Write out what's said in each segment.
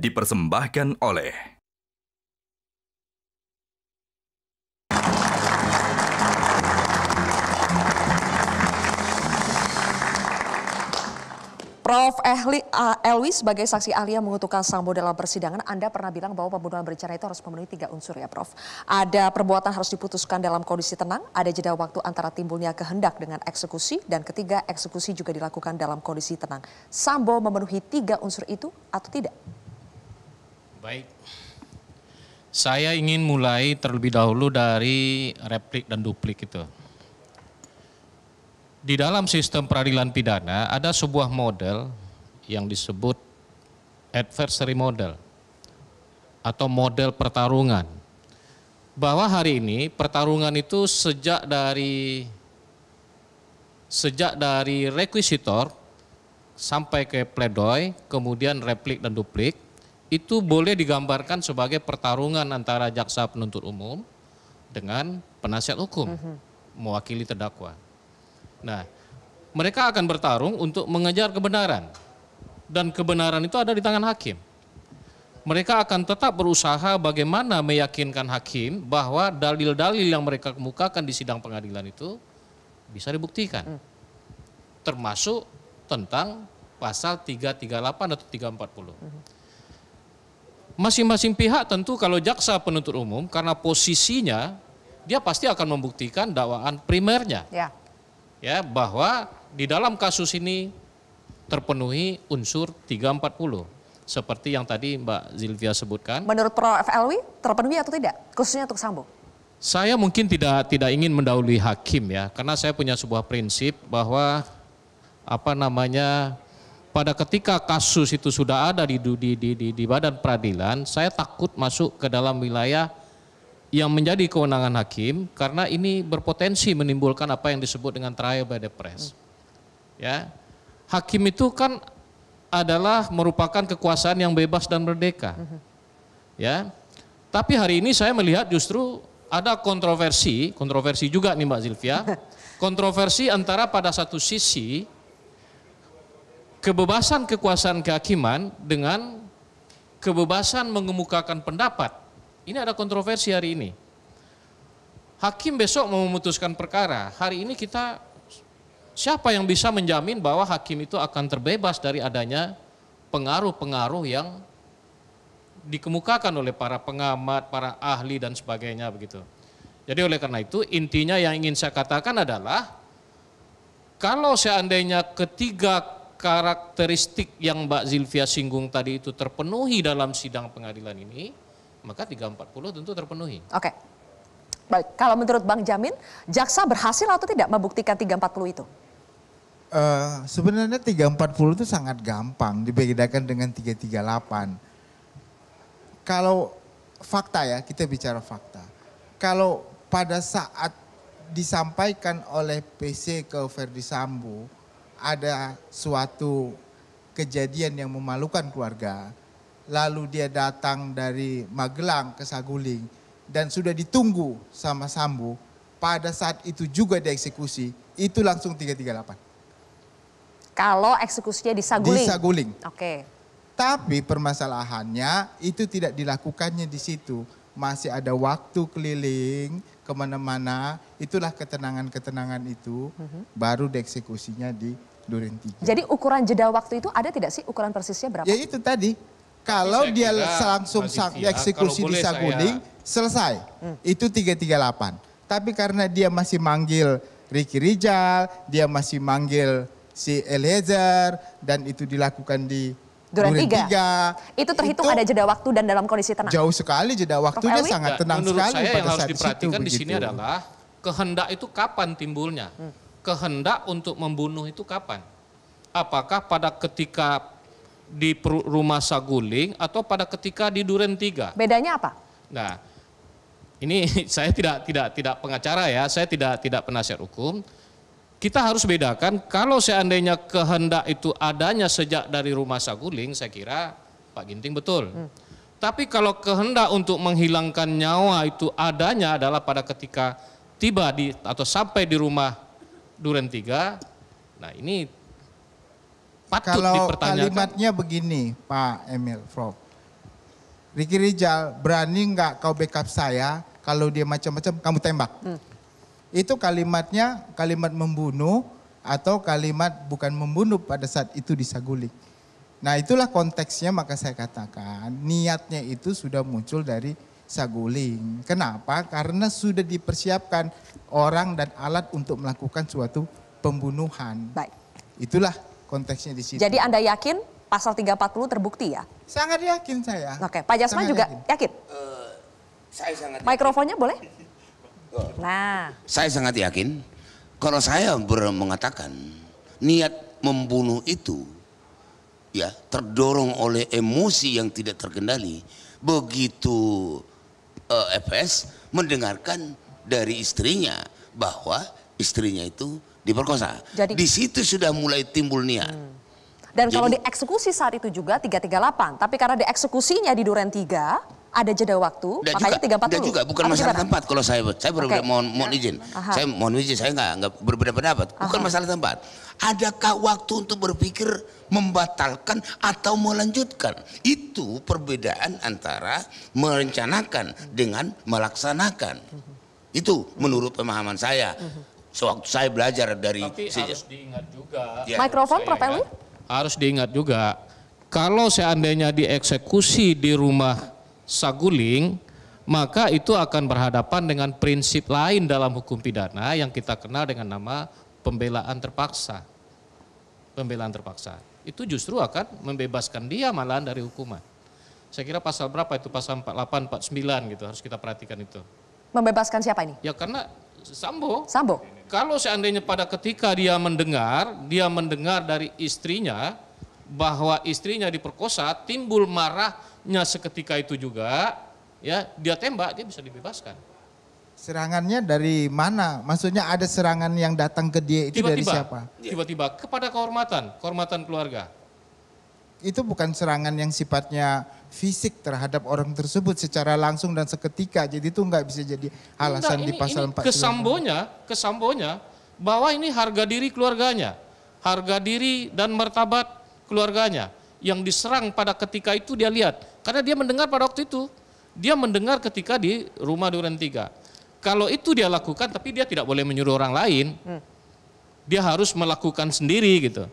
dipersembahkan oleh Prof. Ehli, uh, Elwi sebagai saksi ahli yang mengutukan Sambo dalam persidangan, Anda pernah bilang bahwa pembunuhan berencana itu harus memenuhi tiga unsur ya Prof. Ada perbuatan harus diputuskan dalam kondisi tenang, ada jeda waktu antara timbulnya kehendak dengan eksekusi, dan ketiga eksekusi juga dilakukan dalam kondisi tenang. Sambo memenuhi tiga unsur itu atau tidak? Baik. Saya ingin mulai terlebih dahulu dari replik dan duplik itu. Di dalam sistem peradilan pidana ada sebuah model yang disebut adversary model atau model pertarungan. Bahwa hari ini pertarungan itu sejak dari sejak dari requisitor sampai ke pledoi, kemudian replik dan duplik, itu boleh digambarkan sebagai pertarungan antara jaksa penuntut umum dengan penasihat hukum mm-hmm. mewakili terdakwa. Nah, mereka akan bertarung untuk mengejar kebenaran dan kebenaran itu ada di tangan hakim. Mereka akan tetap berusaha bagaimana meyakinkan hakim bahwa dalil-dalil yang mereka kemukakan di sidang pengadilan itu bisa dibuktikan. Hmm. Termasuk tentang pasal 338 atau 340. Mm -hmm masing-masing pihak tentu kalau jaksa penuntut umum karena posisinya dia pasti akan membuktikan dakwaan primernya. Ya. Ya, bahwa di dalam kasus ini terpenuhi unsur 340 seperti yang tadi Mbak Zilvia sebutkan. Menurut Prof. Elwi terpenuhi atau tidak khususnya untuk Sambo? Saya mungkin tidak tidak ingin mendahului hakim ya karena saya punya sebuah prinsip bahwa apa namanya pada ketika kasus itu sudah ada di di di di, di badan peradilan, saya takut masuk ke dalam wilayah yang menjadi kewenangan hakim karena ini berpotensi menimbulkan apa yang disebut dengan trial by the press. Ya. Hakim itu kan adalah merupakan kekuasaan yang bebas dan merdeka. Ya. Tapi hari ini saya melihat justru ada kontroversi, kontroversi juga nih Mbak Zilvia, kontroversi antara pada satu sisi kebebasan kekuasaan kehakiman dengan kebebasan mengemukakan pendapat. Ini ada kontroversi hari ini. Hakim besok mau memutuskan perkara. Hari ini kita siapa yang bisa menjamin bahwa hakim itu akan terbebas dari adanya pengaruh-pengaruh yang dikemukakan oleh para pengamat, para ahli dan sebagainya begitu. Jadi oleh karena itu intinya yang ingin saya katakan adalah kalau seandainya ketiga karakteristik yang Mbak Zilvia singgung tadi itu terpenuhi dalam sidang pengadilan ini, maka 340 tentu terpenuhi. Oke. Baik, kalau menurut Bang Jamin, jaksa berhasil atau tidak membuktikan 340 itu? Uh, sebenarnya 340 itu sangat gampang dibedakan dengan 338. Kalau fakta ya, kita bicara fakta. Kalau pada saat disampaikan oleh PC ke Verdi Sambo, ada suatu kejadian yang memalukan keluarga, lalu dia datang dari Magelang ke Saguling dan sudah ditunggu sama Sambu pada saat itu juga dieksekusi, itu langsung 338. Kalau eksekusinya di Saguling? Di Saguling. Oke. Tapi permasalahannya itu tidak dilakukannya di situ. Masih ada waktu keliling kemana-mana, itulah ketenangan-ketenangan itu mhm. baru dieksekusinya di duren tiga. Jadi ukuran jeda waktu itu ada tidak sih ukuran persisnya berapa? Ya itu tadi. Kalau dia langsung sang, ah, eksekusi di Saguling, saya... selesai. Hmm. Itu 338. Tapi karena dia masih manggil Ricky Rijal, dia masih manggil si Eliezer, dan itu dilakukan di Duren tiga. tiga. Itu terhitung itu ada jeda waktu dan dalam kondisi tenang. Jauh sekali jeda waktunya sangat ya, tenang Menurut sekali saya pada yang harus diperhatikan di sini adalah kehendak itu kapan timbulnya. Hmm kehendak untuk membunuh itu kapan? Apakah pada ketika di rumah Saguling atau pada ketika di Duren Tiga? Bedanya apa? Nah, ini saya tidak tidak tidak pengacara ya, saya tidak tidak penasihat hukum. Kita harus bedakan kalau seandainya kehendak itu adanya sejak dari rumah Saguling, saya kira Pak Ginting betul. Hmm. Tapi kalau kehendak untuk menghilangkan nyawa itu adanya adalah pada ketika tiba di atau sampai di rumah Duren tiga, Nah ini patut Kalau dipertanyakan. kalimatnya begini Pak Emil Frog. Riki Rijal berani nggak kau backup saya kalau dia macam-macam kamu tembak. Hmm. Itu kalimatnya kalimat membunuh atau kalimat bukan membunuh pada saat itu disaguling. Nah itulah konteksnya maka saya katakan niatnya itu sudah muncul dari Saguling. Kenapa? Karena sudah dipersiapkan orang dan alat untuk melakukan suatu pembunuhan. Baik. Itulah konteksnya di sini. Jadi Anda yakin pasal 340 terbukti ya? Sangat yakin saya. Oke, Pak Jasman sangat juga yakin? yakin? Uh, saya sangat yakin. Mikrofonnya boleh? Nah. Saya sangat yakin kalau saya mengatakan niat membunuh itu ya terdorong oleh emosi yang tidak terkendali begitu uh, eh, FS mendengarkan dari istrinya bahwa istrinya itu diperkosa. Jadi, di situ sudah mulai timbul niat. Hmm. Dan Jadi, kalau dieksekusi saat itu juga 338, tapi karena dieksekusinya di Duren 3 ada jeda waktu, dan makanya tiga empat juga bukan masalah tempat kalau saya saya berbeda okay. mohon mohon ya. izin. Aha. Saya mohon izin saya enggak enggak berbeda pendapat. Bukan Aha. masalah tempat. Adakah waktu untuk berpikir membatalkan atau melanjutkan? Itu perbedaan antara merencanakan dengan melaksanakan. Mhm. Itu menurut pemahaman saya. Sewaktu saya belajar dari Tapi harus diingat juga. Ya. Mikrofon Prof Eli? Harus diingat juga kalau seandainya dieksekusi di rumah Saguling, maka itu akan berhadapan dengan prinsip lain dalam hukum pidana yang kita kenal dengan nama pembelaan terpaksa. Pembelaan terpaksa. Itu justru akan membebaskan dia malahan dari hukuman. Saya kira pasal berapa itu pasal 48 49 gitu harus kita perhatikan itu. Membebaskan siapa ini? Ya karena Sambo. Sambo. Kalau seandainya pada ketika dia mendengar, dia mendengar dari istrinya bahwa istrinya diperkosa, timbul marahnya seketika itu juga, ya dia tembak, dia bisa dibebaskan. Serangannya dari mana? Maksudnya ada serangan yang datang ke dia itu tiba -tiba, dari siapa? Tiba-tiba kepada kehormatan, kehormatan keluarga itu bukan serangan yang sifatnya fisik terhadap orang tersebut secara langsung dan seketika. Jadi itu nggak bisa jadi alasan ini, di pasal ini 4. Kesambonya, kesambonya bahwa ini harga diri keluarganya, harga diri dan martabat keluarganya yang diserang pada ketika itu dia lihat karena dia mendengar pada waktu itu dia mendengar ketika di rumah Duren Tiga. Kalau itu dia lakukan tapi dia tidak boleh menyuruh orang lain. Hmm. Dia harus melakukan sendiri gitu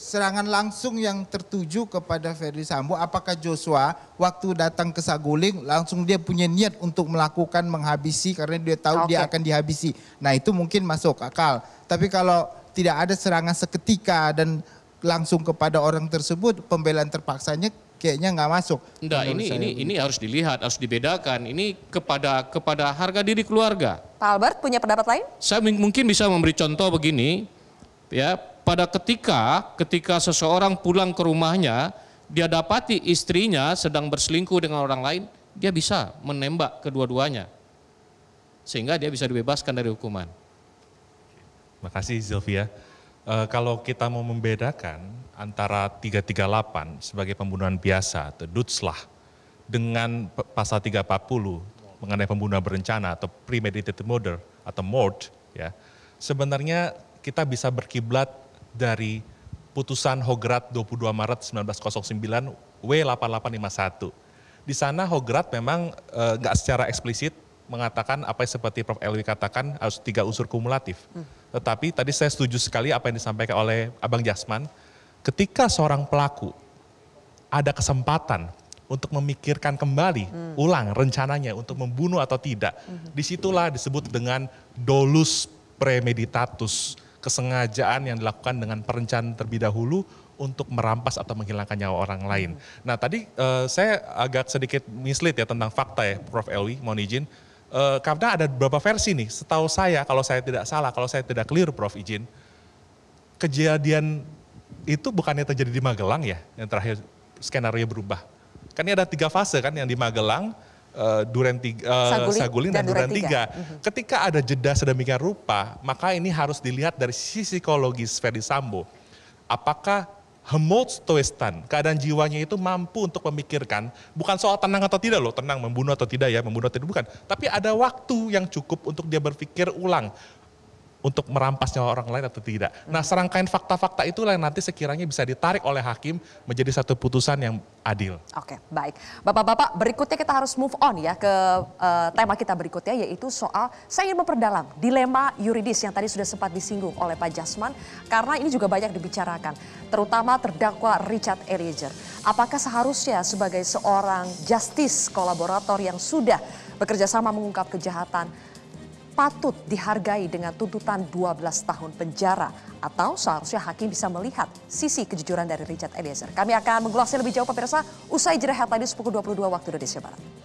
serangan langsung yang tertuju kepada Ferdi Sambo apakah Joshua waktu datang ke Saguling langsung dia punya niat untuk melakukan menghabisi karena dia tahu okay. dia akan dihabisi. Nah, itu mungkin masuk akal. Tapi kalau tidak ada serangan seketika dan langsung kepada orang tersebut pembelaan terpaksanya kayaknya nggak masuk. Nggak, ini ini ini ini harus dilihat, harus dibedakan. Ini kepada kepada harga diri keluarga. Pak Albert punya pendapat lain? Saya mungkin bisa memberi contoh begini. Ya, pada ketika ketika seseorang pulang ke rumahnya, dia dapati istrinya sedang berselingkuh dengan orang lain, dia bisa menembak kedua-duanya. Sehingga dia bisa dibebaskan dari hukuman. Makasih Zilvia. E, kalau kita mau membedakan antara 338 sebagai pembunuhan biasa atau dutslah dengan pasal 340 mengenai pembunuhan berencana atau premeditated murder atau mord ya. Sebenarnya kita bisa berkiblat dari putusan Hograt 22 Maret 1909 W8851. Di sana Hograt memang e, nggak e, secara eksplisit mengatakan apa yang seperti Prof. Elwi katakan harus tiga unsur kumulatif. Hmm. Tetapi tadi saya setuju sekali apa yang disampaikan oleh Abang Jasman, ketika seorang pelaku ada kesempatan untuk memikirkan kembali hmm. ulang rencananya untuk membunuh atau tidak, hmm. disitulah disebut dengan dolus premeditatus kesengajaan yang dilakukan dengan perencanaan terlebih dahulu untuk merampas atau menghilangkan nyawa orang lain. Hmm. Nah tadi uh, saya agak sedikit mislead ya tentang fakta ya Prof. Elwi, mohon izin. Uh, karena ada beberapa versi nih, setahu saya kalau saya tidak salah, kalau saya tidak keliru Prof. izin, kejadian itu bukannya terjadi di Magelang ya, yang terakhir skenario berubah. Kan ini ada tiga fase kan, yang di Magelang, Eh, duren tiga, Saguling, eh, Saguling dan, dan Duren tiga. mm Ketika ada jeda sedemikian rupa, maka ini harus dilihat dari sisi psikologis Ferdi Sambo. Apakah toestan, keadaan jiwanya itu mampu untuk memikirkan, bukan soal tenang atau tidak loh, tenang membunuh atau tidak ya, membunuh atau tidak bukan, tapi ada waktu yang cukup untuk dia berpikir ulang untuk merampas nyawa orang lain atau tidak. Nah serangkaian fakta-fakta itulah yang nanti sekiranya bisa ditarik oleh hakim menjadi satu putusan yang adil. Oke baik. Bapak-bapak berikutnya kita harus move on ya ke uh, tema kita berikutnya yaitu soal saya ingin memperdalam dilema yuridis yang tadi sudah sempat disinggung oleh Pak Jasman karena ini juga banyak dibicarakan terutama terdakwa Richard Eliezer. Apakah seharusnya sebagai seorang justice kolaborator yang sudah bekerja sama mengungkap kejahatan patut dihargai dengan tuntutan 12 tahun penjara atau seharusnya hakim bisa melihat sisi kejujuran dari Richard Eliezer. Kami akan mengulasnya lebih jauh pemirsa usai jeda headline pukul 22 waktu Indonesia Barat.